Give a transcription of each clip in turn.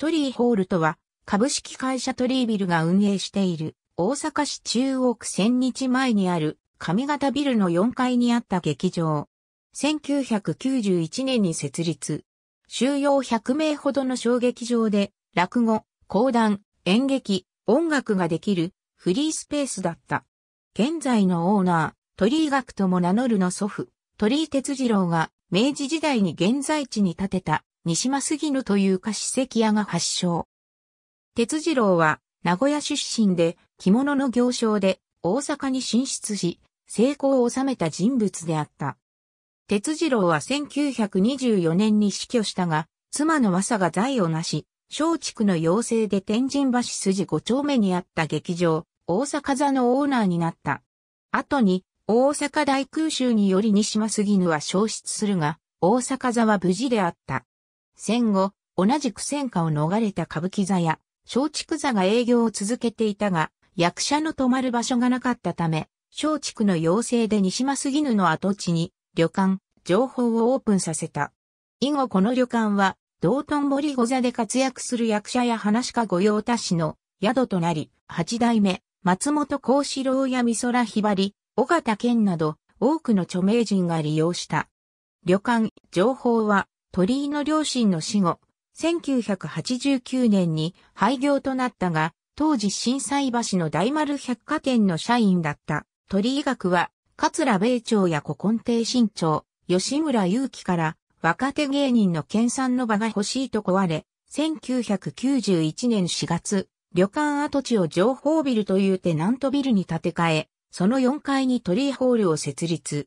トリーホールとは、株式会社トリービルが運営している、大阪市中央区千日前にある、上方ビルの4階にあった劇場。1991年に設立。収容100名ほどの小劇場で、落語、講談、演劇、音楽ができるフリースペースだった。現在のオーナー、鳥居学とも名乗るの祖父、鳥居哲次郎が明治時代に現在地に建てた西間杉野という菓子関屋が発祥。鉄次郎は名古屋出身で着物の行商で大阪に進出し、成功を収めた人物であった。鉄次郎は1924年に死去したが、妻の政が財をなし、小畜の要請で天神橋筋5丁目にあった劇場、大阪座のオーナーになった。後に、大阪大空襲により西間杉ぬは消失するが、大阪座は無事であった。戦後、同じく戦火を逃れた歌舞伎座や、松竹座が営業を続けていたが、役者の泊まる場所がなかったため、松竹の要請で西間杉ぬの跡地に、旅館、情報をオープンさせた。以後この旅館は、道頓堀御座で活躍する役者や話家御用達の宿となり、八代目、松本幸四郎や美空ひばり、尾形健など、多くの著名人が利用した。旅館、情報は、鳥居の両親の死後、1989年に廃業となったが、当時震災橋の大丸百貨店の社員だった鳥居学は、桂米朝や古今亭新潮、吉村祐樹から若手芸人の研鑽の場が欲しいと壊れ、1991年4月、旅館跡地を情報ビルというテナントビルに建て替え、その4階に鳥居ホールを設立。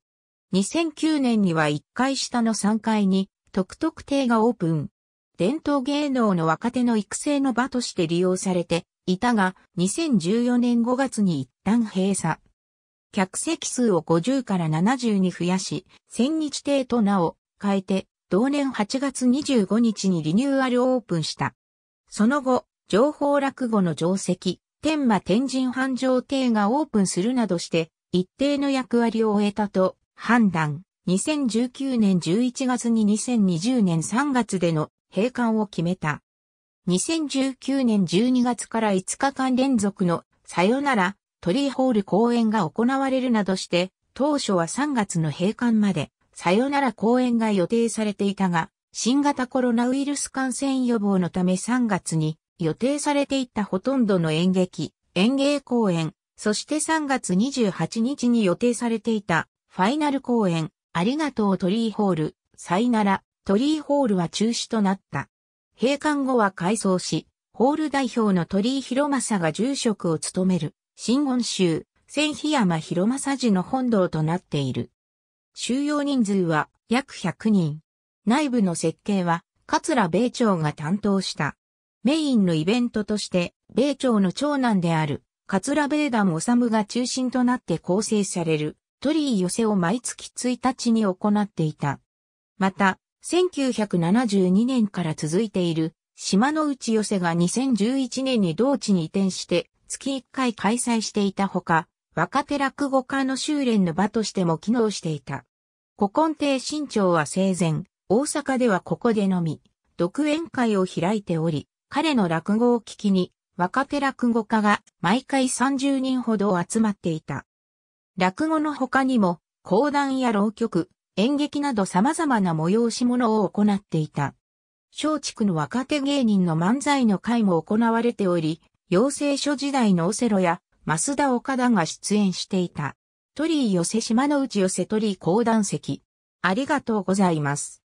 2009年には1階下の3階に特特亭がオープン。伝統芸能の若手の育成の場として利用されていたが、2014年5月に一旦閉鎖。客席数を50から70に増やし、千日亭と名を変えて、同年8月25日にリニューアルオープンした。その後、情報落語の定石、天馬天神繁盛亭がオープンするなどして、一定の役割を終えたと判断。2019年11月に2020年3月での閉館を決めた。2019年12月から5日間連続のさよならトリーホール公演が行われるなどして、当初は3月の閉館までさよなら公演が予定されていたが、新型コロナウイルス感染予防のため3月に予定されていたほとんどの演劇、演芸公演、そして3月28日に予定されていたファイナル公演、ありがとうトリーホール、さいなら、トリーホールは中止となった。閉館後は改装し、ホール代表の鳥居博正が住職を務める、新温州、千日山博正寺の本堂となっている。収容人数は約100人。内部の設計は、桂米朝が担当した。メインのイベントとして、米朝の長男である、桂米田治が中心となって構成される、鳥居寄せを毎月1日に行っていた。また、1972年から続いている島の内寄せが2011年に同地に移転して月1回開催していたほか、若手落語家の修練の場としても機能していた。古今亭新潮は生前、大阪ではここでのみ、独演会を開いており、彼の落語を聞きに、若手落語家が毎回30人ほど集まっていた。落語の他にも、講談や浪曲、演劇など様々な催し物を行っていた。松竹の若手芸人の漫才の会も行われており、養成所時代のオセロや、増田岡田が出演していた。鳥居寄せ島の内寄せ鳥居講談席。ありがとうございます。